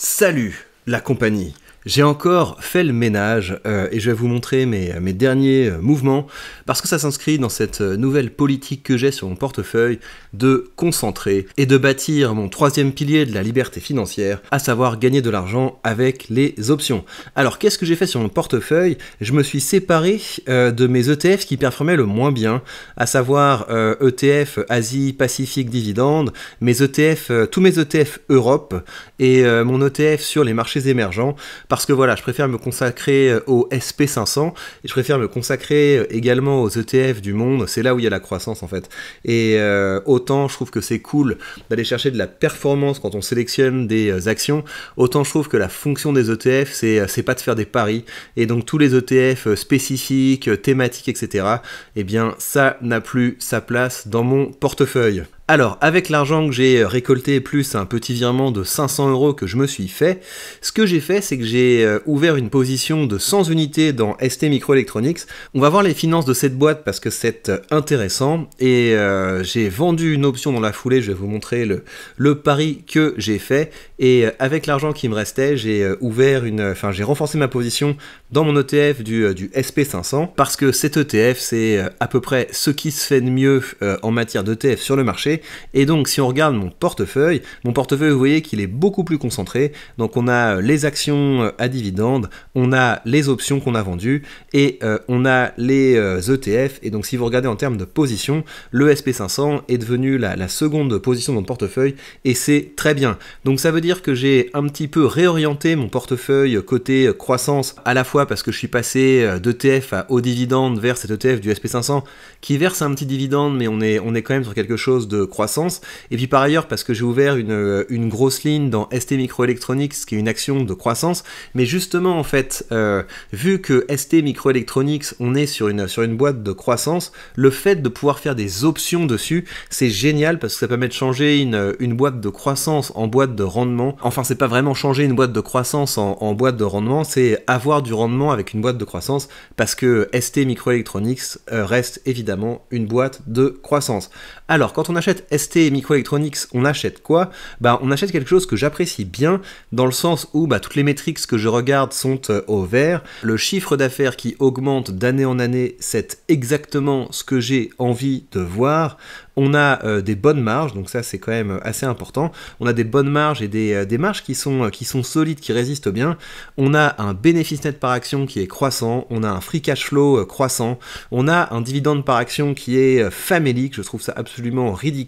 Salut la compagnie j'ai encore fait le ménage euh, et je vais vous montrer mes, derniers euh, mouvements parce que ça s'inscrit dans cette euh, nouvelle politique que j'ai sur mon portefeuille de concentrer et de bâtir mon troisième pilier de la liberté financière, à savoir gagner de l'argent avec les options. Alors qu'est-ce que j'ai fait sur mon portefeuille Je me suis séparé de mes ETF qui performaient le moins bien, à savoir ETF e Asie Pacifique Dividende, mes ETF, tous mes ETF Europe et mon ETF sur les marchés émergents parce que voilà, je préfère me consacrer euh, au SP500 et je préfère me consacrer euh, également aux ETF du monde. C'est là où il y a la croissance en fait. Et euh, autant je trouve que c'est cool d'aller chercher de la performance quand on sélectionne des actions, autant je trouve que la fonction des ETF, c'est pas de faire des paris. Et donc tous les ETF spécifiques, thématiques, etc., eh bien ça n'a plus sa place dans mon portefeuille. Alors, avec l'argent que j'ai euh, récolté plus un petit virement de 500 euros que je me suis fait, ce que j'ai fait, c'est que j'ai euh, ouvert une position de 100 unités dans ST Microelectronics. On va voir les finances de cette boîte parce que c'est euh, intéressant. Et j'ai vendu une option dans la foulée, je vais vous montrer le, pari que j'ai fait. Et avec l'argent qui me restait, j'ai ouvert une, enfin, j'ai renforcé ma position dans mon ETF du SP500 parce que cet ETF, c'est à peu près ce qui se fait de mieux en matière d'ETF sur le marché et donc si on regarde mon portefeuille, mon portefeuille vous voyez qu'il est beaucoup plus concentré. Donc on a euh, les actions euh, à dividendes, on a les options qu'on a vendues et euh, on a les ETF. E et donc si vous regardez en termes de position, le SP500 est devenu la, seconde position de mon portefeuille et c'est très bien. Donc ça veut dire que j'ai un petit peu réorienté mon portefeuille côté croissance à la fois parce que je suis passé d'ETF à haut dividende vers cet ETF du SP500 qui verse un petit dividende mais on est, on est quand même sur quelque chose de croissance. Et puis par ailleurs, parce que j'ai ouvert une, euh, grosse ligne dans ST Microelectronics, qui est une action de croissance, mais justement en fait, euh, vu que ST Microelectronics, on est sur une, sur une boîte de croissance, le fait de pouvoir faire des options dessus, c'est génial parce que ça permet de changer une, euh, boîte de croissance en boîte de rendement. Enfin, c'est pas vraiment changer une boîte de croissance en, boîte de rendement, c'est avoir du rendement avec une boîte de croissance parce que ST Microelectronics reste évidemment une boîte de croissance. Alors, quand on achète ST Microelectronics, on achète quoi bah, On achète quelque chose que j'apprécie bien, dans le sens où bah, toutes les métriques que je regarde sont euh, au vert. Le chiffre d'affaires qui augmente d'année en année, c'est exactement ce que j'ai envie de voir. On a euh, des bonnes marges, donc ça c'est quand même assez important. On a des bonnes marges et des, euh, marges qui sont, qui sont solides, qui résistent bien. On a un bénéfice net par action qui est croissant. On a un free cash flow croissant. On a un dividende par action qui est famélique. Je trouve ça absolument ridicule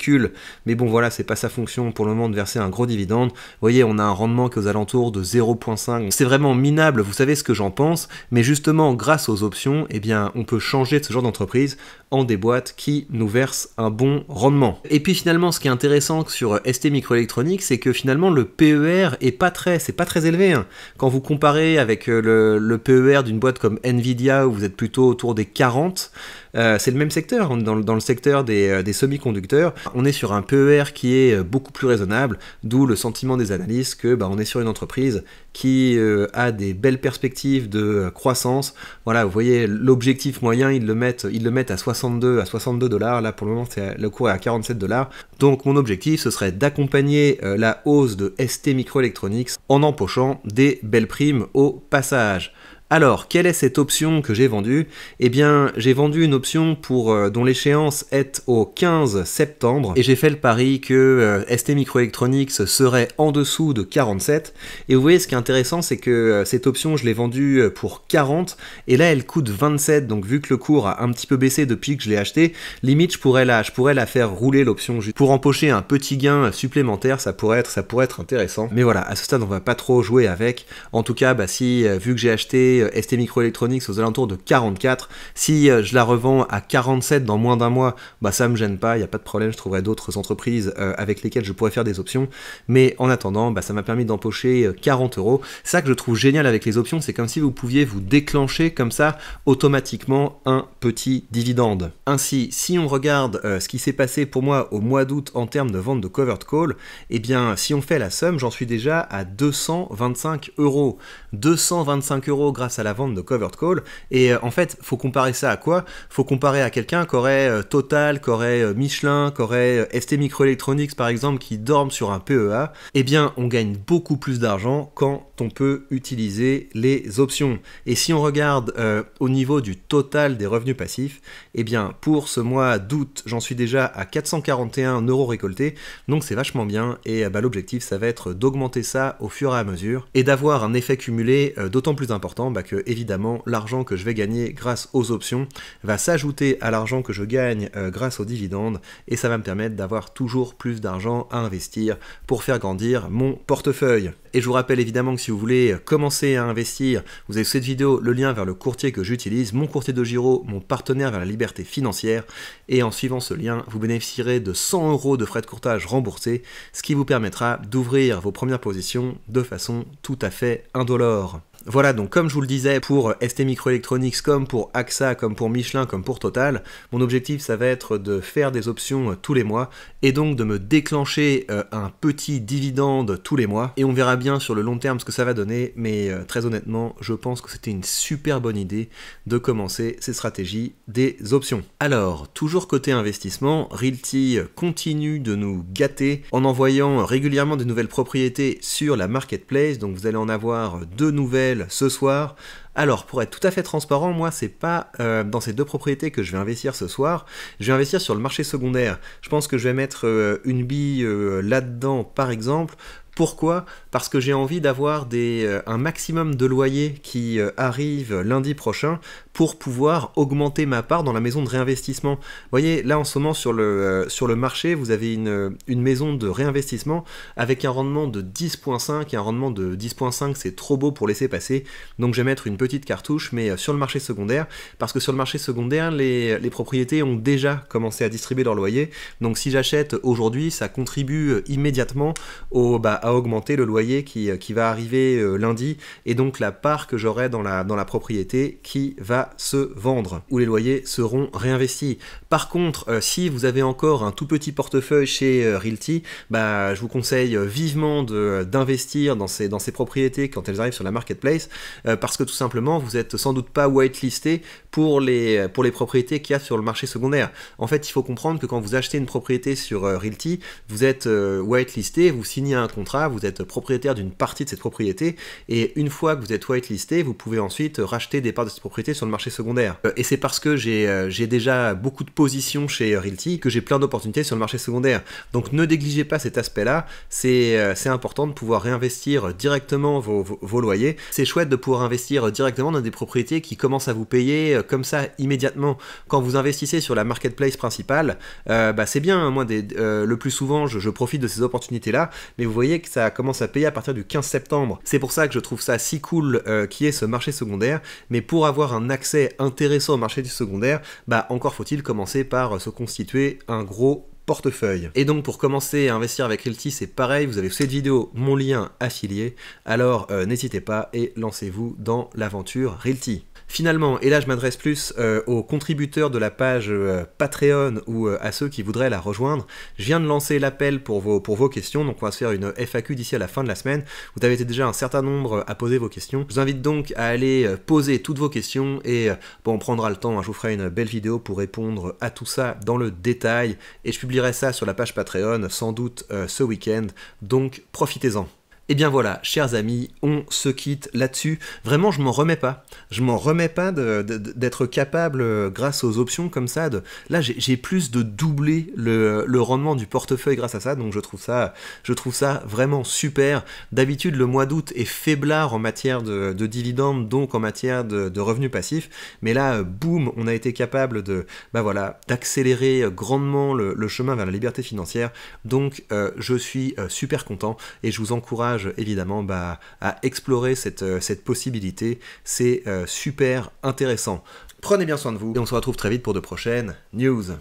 mais bon voilà, c'est pas sa fonction pour le moment de verser un gros dividende. Vous voyez, on a un rendement qui est aux alentours de 0.5. C'est vraiment minable, vous savez ce que j'en pense, mais justement, grâce aux options, eh bien, on peut changer de ce genre d'entreprise en des boîtes qui nous versent un bon rendement. Et puis finalement, ce qui est intéressant sur ST Microélectronique, c'est que finalement le PER est pas très, c'est pas très élevé. Hein. Quand vous comparez avec euh, le, le PER d'une boîte comme Nvidia où vous êtes plutôt autour des 40, euh, c'est le même secteur. Dans, le secteur euh, des, semi-conducteurs, on est sur un PER qui est euh, beaucoup plus raisonnable, d'où le sentiment des analystes que bah, on est sur une entreprise qui a des belles perspectives de croissance. Voilà, vous voyez l'objectif moyen, ils le mettent, ils le mettent à 62 à 62 dollars. Là, pour le moment, le cours est à 47 dollars. Donc, mon objectif, ce serait d'accompagner la hausse de ST Microelectronics en empochant des belles primes au passage. Alors, quelle est cette option que j'ai vendue Eh bien, j'ai vendu une option pour euh, dont l'échéance est au 15 septembre et j'ai fait le pari que euh, ST Microelectronics serait en dessous de 47. Et vous voyez, ce qui est intéressant, c'est que euh, cette option, je l'ai vendue pour 40 et là, elle coûte 27. Donc, vu que le cours a un petit peu baissé depuis que je l'ai acheté, limite, je pourrais la, faire rouler l'option juste. pour empocher un petit gain supplémentaire. Ça pourrait être, ça pourrait être intéressant. Mais voilà, à ce stade, on ne va pas trop jouer avec. En tout cas, bah, si vu que j'ai acheté euh, ST Microelectronics aux alentours de 44. Si euh, je la revends à 47 dans moins d'un mois, bah ça me gêne pas, il n'y a pas de problème, je trouverai d'autres entreprises euh, avec lesquelles je pourrais faire des options. Mais en attendant, bah ça m'a permis d'empocher 40 euros. Ça que je trouve génial avec les options, c'est comme si vous pouviez vous déclencher comme ça automatiquement un petit dividende. Ainsi, si on regarde ce qui s'est passé pour moi au mois d'août en termes de vente de covered call, et eh bien si on fait la somme, j'en suis déjà à 225 euros. 225 euros grâce à la vente de Covered Call. Et euh, en fait, faut comparer ça à quoi Faut comparer à quelqu'un qui aurait euh, Total, aurait euh, Michelin, qu'aurait ST Microelectronics par exemple, qui dorment sur un PEA. Eh bien, on gagne beaucoup plus d'argent quand on peut utiliser les options. Et si on regarde au niveau du total des revenus passifs, eh bien, pour ce mois d'août, j'en suis déjà à 441 euros récoltés, donc c'est vachement bien. Et bah, l'objectif, ça va être d'augmenter ça au fur et à mesure et d'avoir un effet cumulé d'autant plus important bah, bah, que évidemment l'argent que je vais gagner grâce aux options va s'ajouter à l'argent que je gagne euh, grâce aux dividendes et ça va me permettre d'avoir toujours plus d'argent à investir pour faire grandir mon portefeuille. Et je vous rappelle évidemment que si vous voulez commencer à investir, vous avez sous cette vidéo le lien vers le courtier que j'utilise, mon courtier de Giro, mon partenaire vers la liberté financière. Et en suivant ce lien, vous bénéficierez de 100 euros de frais de courtage remboursés, ce qui vous permettra d'ouvrir vos premières positions de façon tout à fait indolore. Voilà, donc comme je vous le disais, pour ST Microelectronics, comme pour AXA, comme pour Michelin, comme pour Total, mon objectif ça va être de faire des options euh, tous les mois et donc de me déclencher euh, un petit dividende tous les mois. Et on verra bien sur le long terme ce que ça va donner, mais euh, très honnêtement, je pense que c'était une super bonne idée de commencer ces stratégies des options. Alors, toujours côté investissement, Realty continue de nous gâter en envoyant régulièrement des nouvelles propriétés sur la marketplace, donc vous allez en avoir deux nouvelles ce soir. Alors, pour être tout à fait transparent, moi, c'est pas euh, dans ces deux propriétés que je vais investir ce soir. Je vais investir sur le marché secondaire. Je pense que je vais mettre euh, une bille euh, là-dedans, par exemple, pourquoi Parce que j'ai envie d'avoir euh, un maximum de loyers qui euh, arrivent lundi prochain pour pouvoir augmenter ma part dans la maison de réinvestissement. Vous voyez, là en ce moment sur le, euh, marché, vous avez une, maison de réinvestissement avec un rendement de 10.5 et un rendement de 10.5 c'est trop beau pour laisser passer. Donc je vais mettre une petite cartouche, mais sur le marché secondaire, parce que sur le marché secondaire, les, propriétés ont déjà commencé à distribuer leur loyer. Donc si j'achète aujourd'hui, ça contribue immédiatement au, bah, à augmenter le loyer qui, euh, qui va arriver euh, lundi et donc la part que j'aurai dans la, dans la propriété qui va se vendre, où les loyers seront réinvestis. Par contre, euh, si vous avez encore un tout petit portefeuille chez Realty, bah, je vous conseille vivement d'investir dans ces, dans ces propriétés quand elles arrivent sur la marketplace, parce que tout simplement, vous n'êtes sans doute pas whitelisté pour les, pour les propriétés qu'il y a sur le marché secondaire. En fait, il faut comprendre que quand vous achetez une propriété sur Realty, vous êtes whitelisté, vous signez un contrat vous êtes propriétaire d'une partie de cette propriété, et une fois que vous êtes whitelisté, vous pouvez ensuite racheter des parts de cette propriété sur le marché secondaire. Euh, et c'est parce que euh, j'ai déjà beaucoup de positions chez euh, Realty que j'ai plein d'opportunités sur le marché secondaire. Donc ne négligez pas cet aspect-là, c'est important de pouvoir réinvestir directement vos, vos, loyers. C'est chouette de pouvoir investir directement dans des propriétés qui commencent à vous payer comme ça immédiatement. Quand vous investissez sur la marketplace principale, bah c'est bien, hein. moi des, le plus souvent je, je profite de ces opportunités-là, mais vous voyez que ça commence à payer à partir du 15 septembre. C'est pour ça que je trouve ça si cool euh, qui est ce marché secondaire, mais pour avoir un accès intéressant au marché du secondaire, bah encore faut-il commencer par euh, se constituer un gros portefeuille. Et donc pour commencer à investir avec Realty, c'est pareil, vous avez cette vidéo mon lien affilié, alors euh, n'hésitez pas et lancez-vous dans l'aventure Realty. Finalement, et là je m'adresse plus euh, aux contributeurs de la page euh, Patreon ou euh, à ceux qui voudraient la rejoindre, je viens de lancer l'appel pour vos, questions, donc on va se faire une FAQ d'ici à la fin de la semaine. Vous avez été déjà un certain nombre à poser vos questions. Je vous invite donc à aller poser toutes vos questions et on prendra le temps, hein, je vous ferai une belle vidéo pour répondre à tout ça dans le détail et je publierai ça sur la page Patreon sans doute ce week-end, donc profitez-en. Et eh bien voilà, chers amis, on se quitte là-dessus. Vraiment, je m'en remets pas. Je m'en remets pas d'être capable, euh, grâce aux options comme ça, de... là j'ai plus de doubler le, rendement du portefeuille grâce à ça, donc je trouve ça, je trouve ça vraiment super. D'habitude, le mois d'août est faiblard en matière de, dividendes, donc en matière de, revenus passifs, mais là, euh, boum, on a été capable de, bah voilà, d'accélérer euh, grandement le, chemin vers la liberté financière, donc je suis super content et je vous encourage évidemment bah, à explorer cette, euh, cette possibilité. C'est euh, super intéressant. Prenez bien soin de vous et on se retrouve très vite pour de prochaines news.